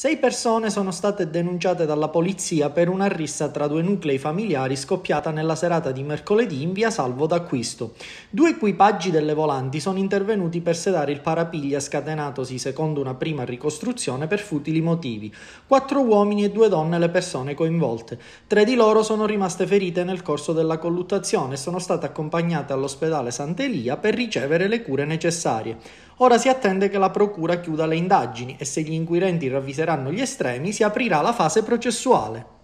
Sei persone sono state denunciate dalla polizia per una rissa tra due nuclei familiari scoppiata nella serata di mercoledì in via Salvo d'Acquisto. Due equipaggi delle volanti sono intervenuti per sedare il parapiglia scatenatosi secondo una prima ricostruzione per futili motivi. Quattro uomini e due donne le persone coinvolte. Tre di loro sono rimaste ferite nel corso della colluttazione e sono state accompagnate all'ospedale Sant'Elia per ricevere le cure necessarie. Ora si attende che la Procura chiuda le indagini e se gli inquirenti ravviseranno gli estremi si aprirà la fase processuale.